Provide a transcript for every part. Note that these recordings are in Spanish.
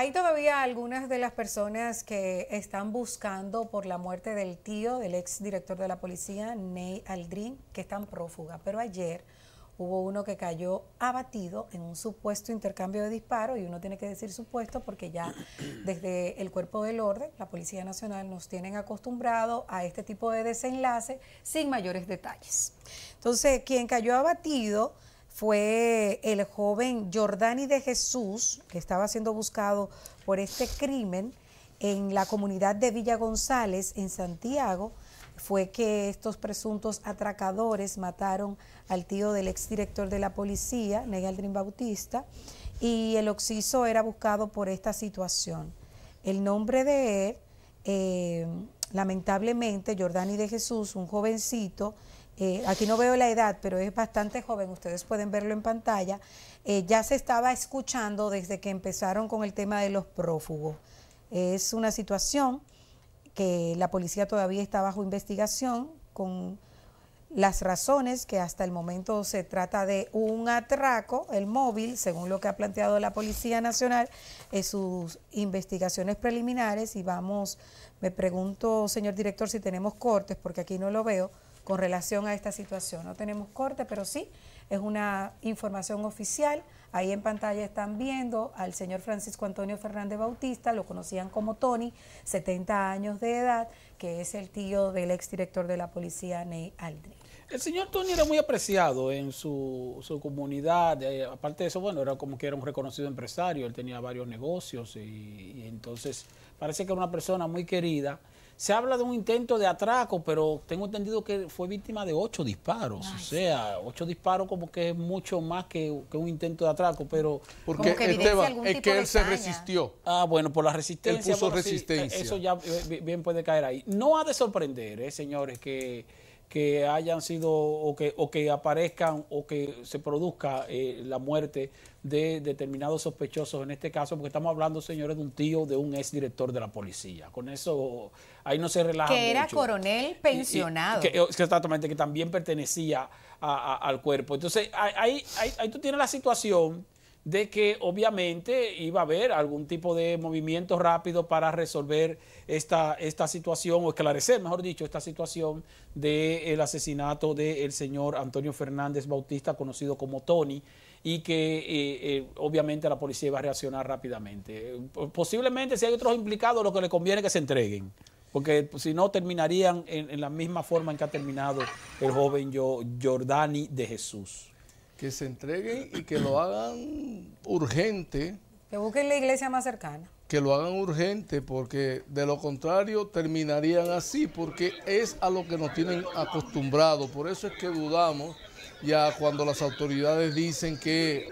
Hay todavía algunas de las personas que están buscando por la muerte del tío del ex director de la policía, Ney Aldrin, que están prófuga. pero ayer hubo uno que cayó abatido en un supuesto intercambio de disparos, y uno tiene que decir supuesto porque ya desde el cuerpo del orden, la Policía Nacional, nos tienen acostumbrado a este tipo de desenlace sin mayores detalles. Entonces, quien cayó abatido fue el joven Jordani de Jesús, que estaba siendo buscado por este crimen en la comunidad de Villa González, en Santiago, fue que estos presuntos atracadores mataron al tío del exdirector de la policía, Negaldrin Bautista, y el oxiso era buscado por esta situación. El nombre de él, eh, lamentablemente, Jordani de Jesús, un jovencito eh, aquí no veo la edad, pero es bastante joven, ustedes pueden verlo en pantalla, eh, ya se estaba escuchando desde que empezaron con el tema de los prófugos. Es una situación que la policía todavía está bajo investigación con las razones que hasta el momento se trata de un atraco, el móvil, según lo que ha planteado la Policía Nacional en sus investigaciones preliminares. Y vamos, me pregunto, señor director, si tenemos cortes, porque aquí no lo veo con relación a esta situación. No tenemos corte, pero sí es una información oficial. Ahí en pantalla están viendo al señor Francisco Antonio Fernández Bautista, lo conocían como Tony, 70 años de edad, que es el tío del exdirector de la policía, Ney Aldrin. El señor Tony era muy apreciado en su, comunidad. Eh, aparte de eso, bueno, era como que era un reconocido empresario, él tenía varios negocios y entonces parece que era una persona muy querida se habla de un intento de atraco, pero tengo entendido que fue víctima de ocho disparos. o sea, ocho disparos como que es mucho más que, un intento de atraco, pero... Porque el Esteban, es que él se resistió. Ah, bueno, por la resistencia. Él puso resistencia. eso ya bien puede caer ahí. No ha de sorprender, eh, señores, que que hayan sido o que, o que aparezcan o que se produzca eh, la muerte de determinados sospechosos en este caso, porque estamos hablando, señores, de un tío de un ex director de la policía. Con eso, ahí no se relaja. Que era coronel pensionado. exactamente, que también pertenecía al cuerpo. Entonces, ahí, ahí tú tienes la situación de que obviamente iba a haber algún tipo de movimiento rápido para resolver esta, esta situación, o esclarecer, mejor dicho, esta situación del de asesinato del señor Antonio Fernández Bautista, conocido como Tony, y que eh, eh, obviamente la policía va a reaccionar rápidamente. Posiblemente si hay otros implicados, lo que le conviene es que se entreguen, porque pues, si no terminarían en, la misma forma en que ha terminado el joven Jordani de Jesús. Que se entreguen y que lo hagan urgente. Que busquen la iglesia más cercana. Que lo hagan urgente, porque de lo contrario terminarían así, porque es a lo que nos tienen acostumbrados. Por eso es que dudamos ya cuando las autoridades dicen que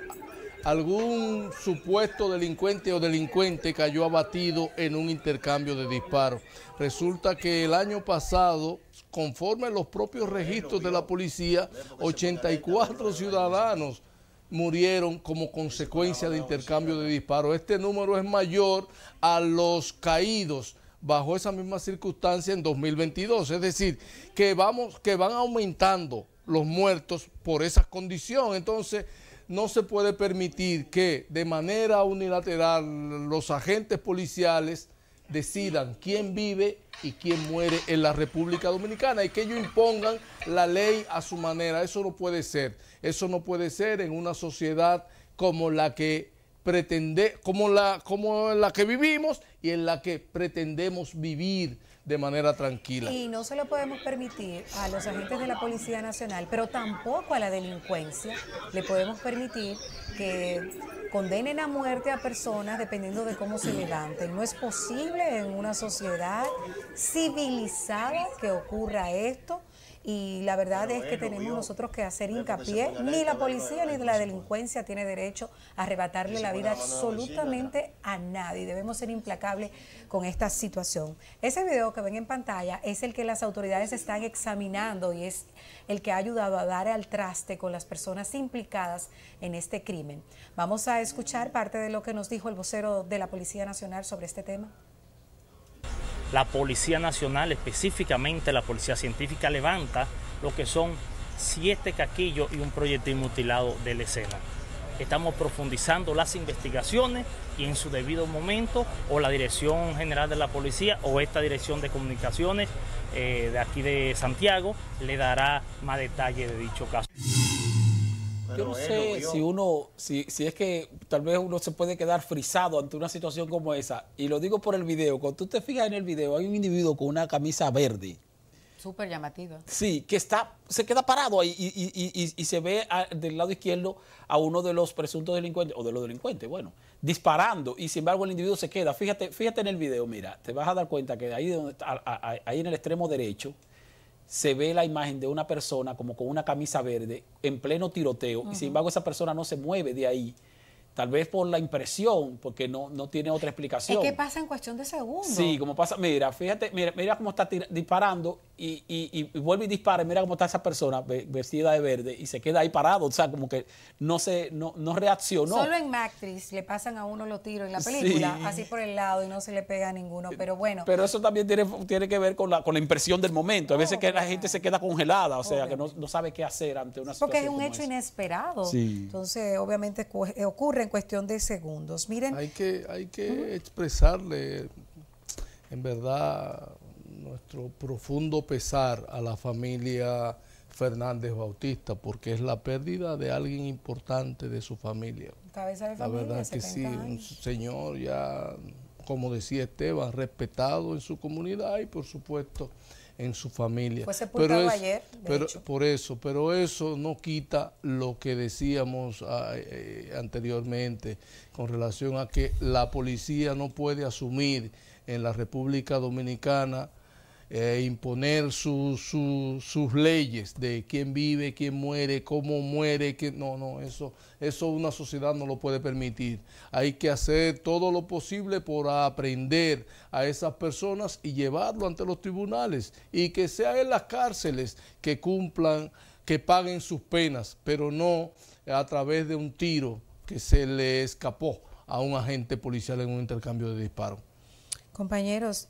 algún supuesto delincuente o delincuente cayó abatido en un intercambio de disparos. Resulta que el año pasado, conforme a los propios registros de la policía, 84 ciudadanos murieron como consecuencia de intercambio de disparos. Este número es mayor a los caídos bajo esa misma circunstancia en 2022. Es decir, que, vamos, que van aumentando los muertos por esa condición. Entonces, no se puede permitir que de manera unilateral los agentes policiales decidan quién vive y quién muere en la República Dominicana y que ellos impongan la ley a su manera. Eso no puede ser. Eso no puede ser en una sociedad como la que pretende, como la, como la que vivimos y en la que pretendemos vivir de manera tranquila. Y no se lo podemos permitir a los agentes de la Policía Nacional, pero tampoco a la delincuencia le podemos permitir que condenen a muerte a personas dependiendo de cómo se levanten. No es posible en una sociedad civilizada que ocurra esto y la verdad es que tenemos nosotros que hacer hincapié, ni la policía ni la delincuencia pues. tiene derecho a arrebatarle la vida absolutamente a nadie. Debemos ser implacables con esta situación. Ese video que ven en pantalla es el que las autoridades están examinando y es el que ha ayudado a dar al traste con las personas implicadas en este crimen. Vamos a escuchar mm. parte de lo que nos dijo el vocero de la Policía Nacional sobre este tema. La Policía Nacional, específicamente la Policía Científica, levanta lo que son siete caquillos y un proyectil mutilado de la escena. Estamos profundizando las investigaciones y en su debido momento o la Dirección General de la Policía o esta Dirección de Comunicaciones eh, de aquí de Santiago le dará más detalle de dicho caso yo no sé si uno, si, si es que tal vez uno se puede quedar frisado ante una situación como esa. Y lo digo por el video. Cuando tú te fijas en el video, hay un individuo con una camisa verde. Súper llamativo Sí, que está, se queda parado ahí y, se ve del lado izquierdo a uno de los presuntos delincuentes, o de los delincuentes, bueno, disparando, y sin embargo el individuo se queda. Fíjate, fíjate en el video, mira, te vas a dar cuenta que ahí, donde, ahí en el extremo derecho, se ve la imagen de una persona como con una camisa verde en pleno tiroteo y sin embargo esa persona no se mueve de ahí. Tal vez por la impresión, porque no, no tiene otra explicación. Es que pasa en cuestión de segundos. Sí, como pasa. Mira, fíjate, mira, mira cómo está disparando y, y, y, vuelve y dispara, mira cómo está esa persona vestida de verde y se queda ahí parado, o sea, como que no se no, reaccionó. Solo en Matrix le pasan a uno los tiros en la película, así por el lado y no se le pega a ninguno, pero bueno. Pero eso también tiene, tiene que ver con la, con la impresión del momento, a veces que la gente se queda congelada, o sea, que no, sabe qué hacer ante una situación. Porque es un hecho inesperado, entonces obviamente eh, ocurre en cuestión de segundos. Miren. Hay que, hay que expresarle, en verdad nuestro profundo pesar a la familia Fernández Bautista, porque es la pérdida de alguien importante de su familia. la verdad que sí, un señor ya, como decía Esteban, respetado en su comunidad y por supuesto en su familia. sepultado pero ayer, Por eso, pero eso no quita lo que decíamos ah, eh, anteriormente con relación a que la policía no puede asumir en la República Dominicana eh, imponer sus leyes de quién vive, quién muere, cómo muere, que no, no, eso, eso una sociedad no lo puede permitir. Hay que hacer todo lo posible por aprender a esas personas y llevarlo ante los tribunales y que sea en las cárceles que cumplan, que paguen sus penas, pero no a través de un tiro que se le escapó a un agente policial en un intercambio de disparos. Compañeros,